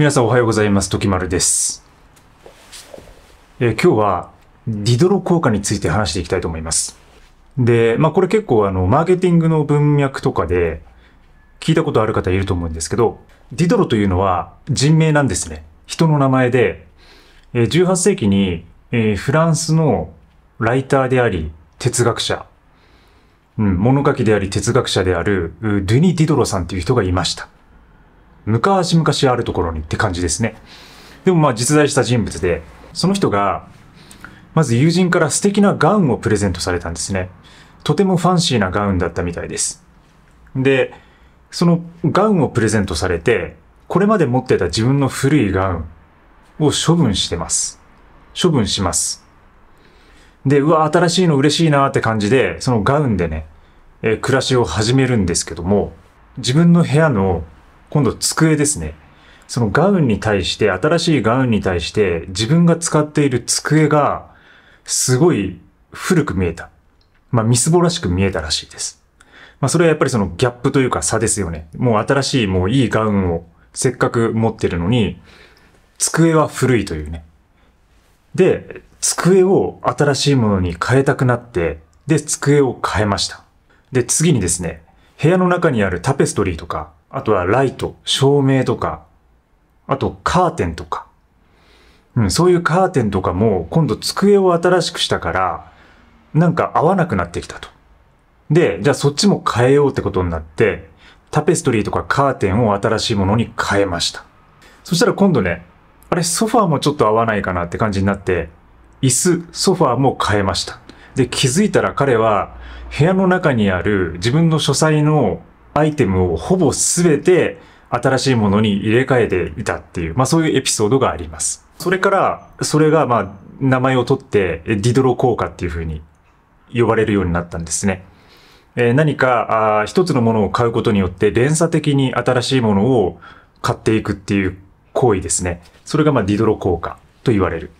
皆さんおはようございます。時丸です。え今日はディドロ効果について話していきたいと思います。で、まあこれ結構あの、マーケティングの文脈とかで聞いたことある方いると思うんですけど、ディドロというのは人名なんですね。人の名前で、え18世紀に、えフランスのライターであり、哲学者、うん、物書きであり哲学者である、ドゥニ・ディドロさんという人がいました。昔々あるところにって感じですね。でもまあ実在した人物で、その人が、まず友人から素敵なガウンをプレゼントされたんですね。とてもファンシーなガウンだったみたいです。で、そのガウンをプレゼントされて、これまで持ってた自分の古いガウンを処分してます。処分します。で、うわ、新しいの嬉しいなって感じで、そのガウンでね、えー、暮らしを始めるんですけども、自分の部屋の今度机ですね。そのガウンに対して、新しいガウンに対して自分が使っている机がすごい古く見えた。まあみすぼらしく見えたらしいです。まあそれはやっぱりそのギャップというか差ですよね。もう新しいもういいガウンをせっかく持ってるのに、机は古いというね。で、机を新しいものに変えたくなって、で、机を変えました。で、次にですね、部屋の中にあるタペストリーとか、あとはライト、照明とか、あとカーテンとか。うん、そういうカーテンとかも今度机を新しくしたから、なんか合わなくなってきたと。で、じゃあそっちも変えようってことになって、タペストリーとかカーテンを新しいものに変えました。そしたら今度ね、あれ、ソファーもちょっと合わないかなって感じになって、椅子、ソファーも変えました。で、気づいたら彼は部屋の中にある自分の書斎のアイテムをほぼすべて新しいものに入れ替えていたっていう、まあそういうエピソードがあります。それから、それがまあ名前を取ってディドロ効果っていうふうに呼ばれるようになったんですね。えー、何かあ一つのものを買うことによって連鎖的に新しいものを買っていくっていう行為ですね。それがまあディドロ効果と言われる。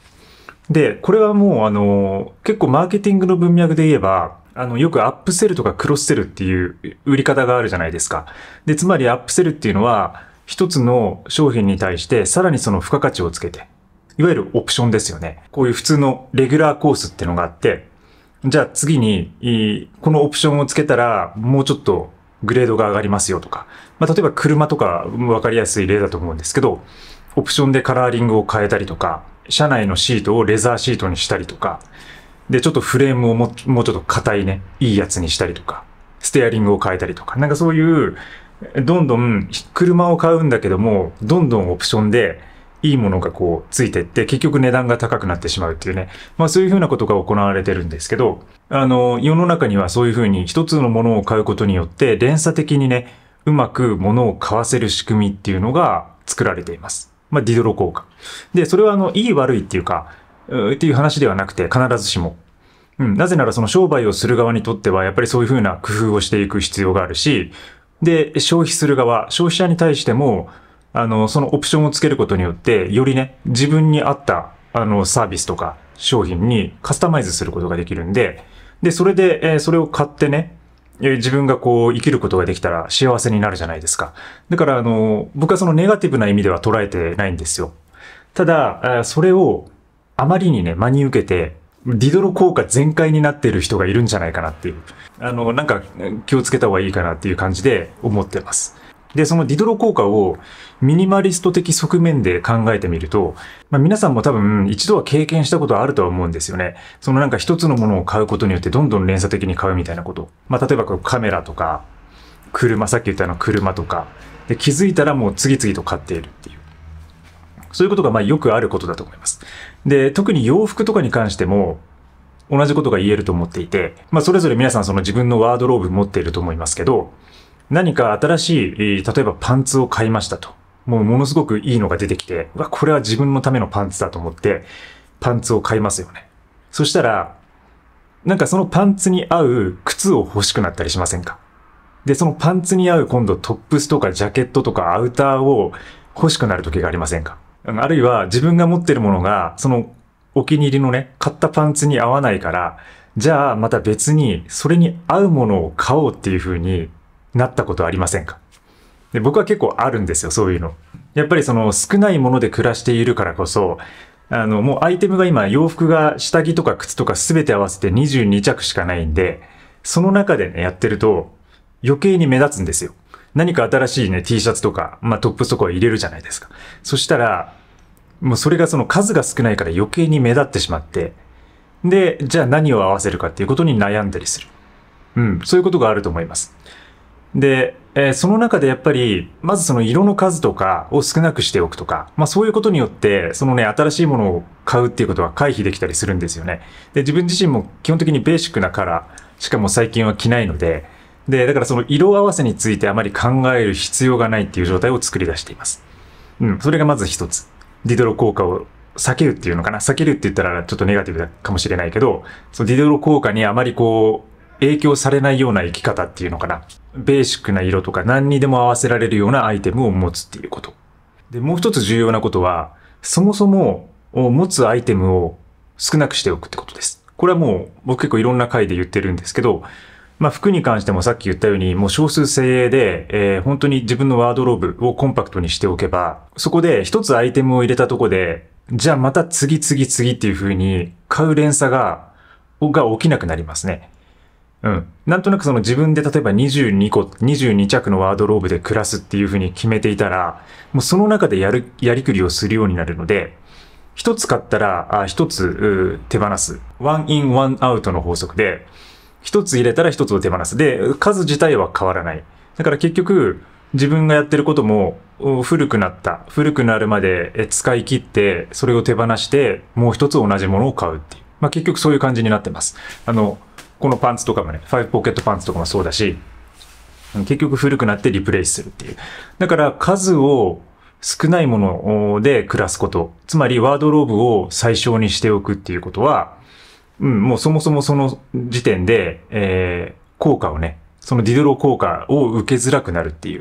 で、これはもうあのー、結構マーケティングの文脈で言えば、あの、よくアップセルとかクロスセルっていう売り方があるじゃないですか。で、つまりアップセルっていうのは、一つの商品に対してさらにその付加価値をつけて、いわゆるオプションですよね。こういう普通のレギュラーコースっていうのがあって、じゃあ次に、このオプションをつけたら、もうちょっとグレードが上がりますよとか、まあ、例えば車とか分かりやすい例だと思うんですけど、オプションでカラーリングを変えたりとか、車内のシートをレザーシートにしたりとか、で、ちょっとフレームをももうちょっと硬いね、いいやつにしたりとか、ステアリングを変えたりとか、なんかそういう、どんどん車を買うんだけども、どんどんオプションでいいものがこうついてって、結局値段が高くなってしまうっていうね。まあそういうふうなことが行われてるんですけど、あの、世の中にはそういうふうに一つのものを買うことによって、連鎖的にね、うまく物を買わせる仕組みっていうのが作られています。まあディドロ効果。で、それはあの、いい悪いっていうか、っていう話ではなくて、必ずしも。うん、なぜならその商売をする側にとっては、やっぱりそういうふうな工夫をしていく必要があるし、で、消費する側、消費者に対しても、あの、そのオプションをつけることによって、よりね、自分に合った、あの、サービスとか商品にカスタマイズすることができるんで、で、それで、えー、それを買ってね、えー、自分がこう、生きることができたら幸せになるじゃないですか。だから、あの、僕はそのネガティブな意味では捉えてないんですよ。ただ、それをあまりにね、真に受けて、ディドロ効果全開になってる人がいるんじゃないかなっていう。あの、なんか気をつけた方がいいかなっていう感じで思ってます。で、そのディドロ効果をミニマリスト的側面で考えてみると、まあ、皆さんも多分一度は経験したことはあるとは思うんですよね。そのなんか一つのものを買うことによってどんどん連鎖的に買うみたいなこと。まあ、例えばこうカメラとか、車、さっき言ったあの車とか、で気づいたらもう次々と買っているっていう。そういうことがまあよくあることだと思います。で、特に洋服とかに関しても、同じことが言えると思っていて、まあ、それぞれ皆さんその自分のワードローブ持っていると思いますけど、何か新しい、例えばパンツを買いましたと。もうものすごくいいのが出てきて、わ、これは自分のためのパンツだと思って、パンツを買いますよね。そしたら、なんかそのパンツに合う靴を欲しくなったりしませんかで、そのパンツに合う今度トップスとかジャケットとかアウターを欲しくなる時がありませんかあるいは自分が持ってるものが、そのお気に入りのね、買ったパンツに合わないから、じゃあまた別にそれに合うものを買おうっていう風になったことありませんかで僕は結構あるんですよ、そういうの。やっぱりその少ないもので暮らしているからこそ、あの、もうアイテムが今、洋服が下着とか靴とか全て合わせて22着しかないんで、その中でね、やってると余計に目立つんですよ。何か新しいね、T シャツとか、まあトップスとかを入れるじゃないですか。そしたら、もうそれがその数が少ないから余計に目立ってしまって、で、じゃあ何を合わせるかっていうことに悩んだりする。うん、そういうことがあると思います。で、えー、その中でやっぱり、まずその色の数とかを少なくしておくとか、まあそういうことによって、そのね、新しいものを買うっていうことは回避できたりするんですよね。で、自分自身も基本的にベーシックなカラーしかも最近は着ないので、で、だからその色合わせについてあまり考える必要がないっていう状態を作り出しています。うん、それがまず一つ。ディドロ効果を避けるっていうのかな避けるって言ったらちょっとネガティブかもしれないけど、そのディドロ効果にあまりこう、影響されないような生き方っていうのかな。ベーシックな色とか何にでも合わせられるようなアイテムを持つっていうこと。で、もう一つ重要なことは、そもそも持つアイテムを少なくしておくってことです。これはもう僕結構いろんな回で言ってるんですけど、まあ、服に関してもさっき言ったように、もう少数精鋭で、えー、本当に自分のワードローブをコンパクトにしておけば、そこで一つアイテムを入れたとこで、じゃあまた次次次っていう風に、買う連鎖が、が起きなくなりますね。うん。なんとなくその自分で例えば22個、22着のワードローブで暮らすっていう風に決めていたら、もうその中でやる、やりくりをするようになるので、一つ買ったら、一つ手放す。ワンインワンアウトの法則で、一つ入れたら一つを手放す。で、数自体は変わらない。だから結局、自分がやってることも古くなった。古くなるまで使い切って、それを手放して、もう一つ同じものを買うっていう。まあ、結局そういう感じになってます。あの、このパンツとかもね、ファイブポケットパンツとかもそうだし、結局古くなってリプレイするっていう。だから数を少ないもので暮らすこと。つまりワードローブを最小にしておくっていうことは、うん、もうそもそもその時点で、えー、効果をね、そのディドロ効果を受けづらくなるってい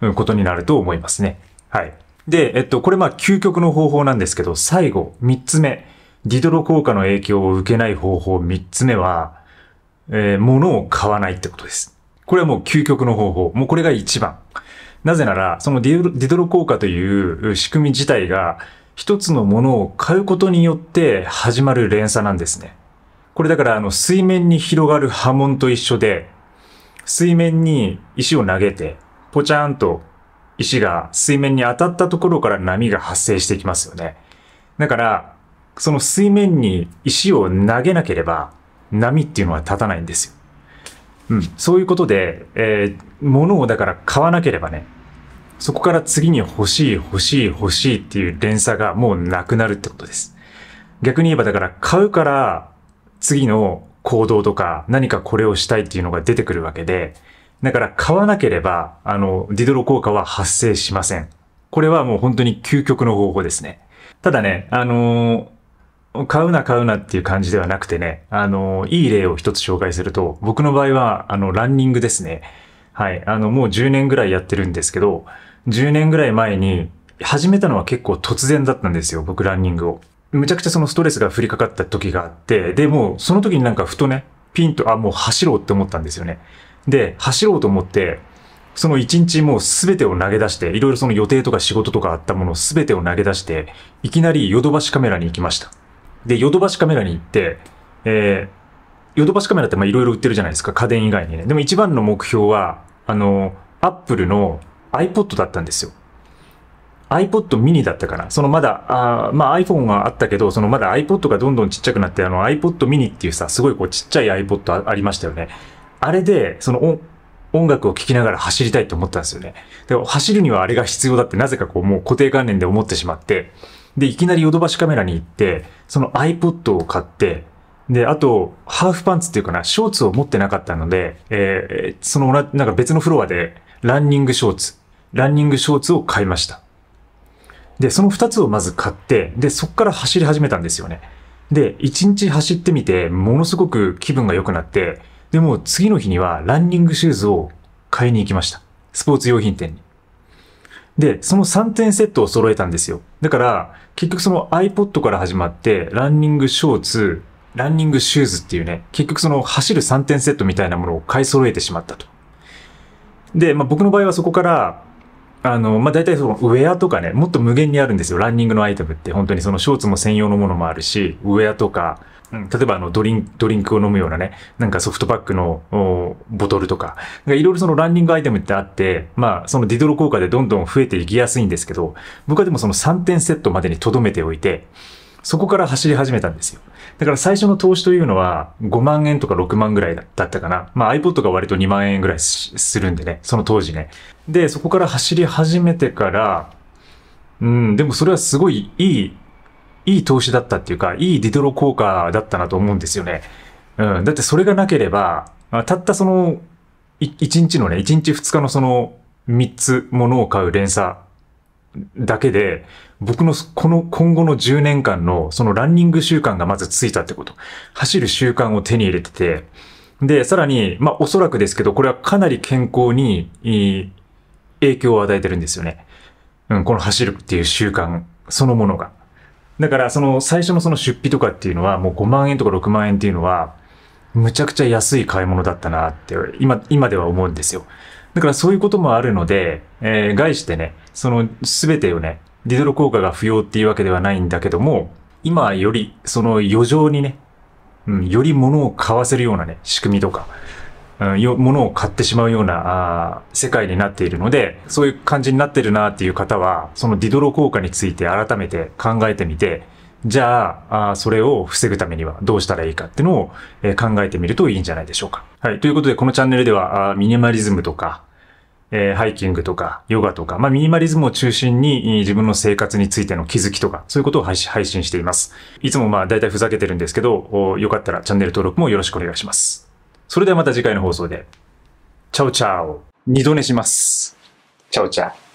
うことになると思いますね。はい。で、えっと、これまあ究極の方法なんですけど、最後、3つ目、ディドロ効果の影響を受けない方法3つ目は、えー、物を買わないってことです。これはもう究極の方法。もうこれが一番。なぜなら、そのディドロ効果という仕組み自体が、一つのものを買うことによって始まる連鎖なんですね。これだからあの水面に広がる波紋と一緒で、水面に石を投げて、ぽちゃんと石が水面に当たったところから波が発生していきますよね。だから、その水面に石を投げなければ波っていうのは立たないんですよ。うん。そういうことで、えー、物をだから買わなければね、そこから次に欲しい欲しい欲しいっていう連鎖がもうなくなるってことです。逆に言えばだから買うから次の行動とか何かこれをしたいっていうのが出てくるわけで、だから買わなければ、あの、ディドロ効果は発生しません。これはもう本当に究極の方法ですね。ただね、あのー、買うな買うなっていう感じではなくてね、あのー、いい例を一つ紹介すると、僕の場合は、あの、ランニングですね。はい。あの、もう10年ぐらいやってるんですけど、10年ぐらい前に、始めたのは結構突然だったんですよ、僕ランニングを。むちゃくちゃそのストレスが降りかかった時があって、で、もうその時になんかふとね、ピンと、あ、もう走ろうって思ったんですよね。で、走ろうと思って、その一日もうべてを投げ出して、いろいろその予定とか仕事とかあったものすべてを投げ出して、いきなりヨドバシカメラに行きました。で、ヨドバシカメラに行って、えー、ヨドバシカメラってまあいろいろ売ってるじゃないですか、家電以外にね。でも一番の目標は、あの、アップルの iPod だったんですよ。iPod mini だったかな。そのまだ、あまあ iPhone はあったけど、そのまだ iPod がどんどんちっちゃくなって、あの iPod mini っていうさ、すごいこうちっちゃい iPod あありましたよね。あれで、その音楽を聴きながら走りたいと思ったんですよね。で走るにはあれが必要だってなぜかこうもう固定観念で思ってしまって、で、いきなりヨドバシカメラに行って、その iPod を買って、で、あと、ハーフパンツっていうかな、ショーツを持ってなかったので、えー、その、なんか別のフロアで、ランニングショーツ、ランニングショーツを買いました。で、その2つをまず買って、で、そこから走り始めたんですよね。で、1日走ってみて、ものすごく気分が良くなって、でも次の日にはランニングシューズを買いに行きました。スポーツ用品店に。で、その3点セットを揃えたんですよ。だから、結局その iPod から始まって、ランニングショーツ、ランニングシューズっていうね、結局その走る3点セットみたいなものを買い揃えてしまったと。で、まあ、僕の場合はそこから、あの、まあ、大体そのウェアとかね、もっと無限にあるんですよ。ランニングのアイテムって、本当にそのショーツも専用のものもあるし、ウェアとか、例えばあのドリンドリンクを飲むようなね、なんかソフトパックのボトルとか、いろいろそのランニングアイテムってあって、まあそのディドロ効果でどんどん増えていきやすいんですけど、僕はでもその3点セットまでに留めておいて、そこから走り始めたんですよ。だから最初の投資というのは5万円とか6万ぐらいだったかな。まあ iPod が割と2万円ぐらいするんでね、その当時ね。で、そこから走り始めてから、うん、でもそれはすごいいい、いい投資だったっていうか、いいディドロ効果だったなと思うんですよね。うん、だってそれがなければ、たったその、1日のね、1日2日のその3つものを買う連鎖だけで、僕のこの今後の10年間のそのランニング習慣がまずついたってこと。走る習慣を手に入れてて、で、さらに、まあおそらくですけど、これはかなり健康に影響を与えてるんですよね。うん、この走るっていう習慣そのものが。だからその最初のその出費とかっていうのはもう5万円とか6万円っていうのは、むちゃくちゃ安い買い物だったなって今、今では思うんですよ。だからそういうこともあるので、えー、概してね、その全てをね、ディドロ効果が不要っていうわけではないんだけども、今よりその余剰にね、うん、より物を買わせるようなね、仕組みとか、うん、よ物を買ってしまうようなあ世界になっているので、そういう感じになってるなっていう方は、そのディドロ効果について改めて考えてみて、じゃあ、あそれを防ぐためにはどうしたらいいかっていうのを、え考えてみるといいんじゃないでしょうか。はい。ということで、このチャンネルでは、あミニマリズムとか、えー、ハイキングとか、ヨガとか、まあ、ミニマリズムを中心に、自分の生活についての気づきとか、そういうことを配信しています。いつもまあ、大体ふざけてるんですけど、よかったらチャンネル登録もよろしくお願いします。それではまた次回の放送で。チャオチャオ。二度寝します。チャオチャオ。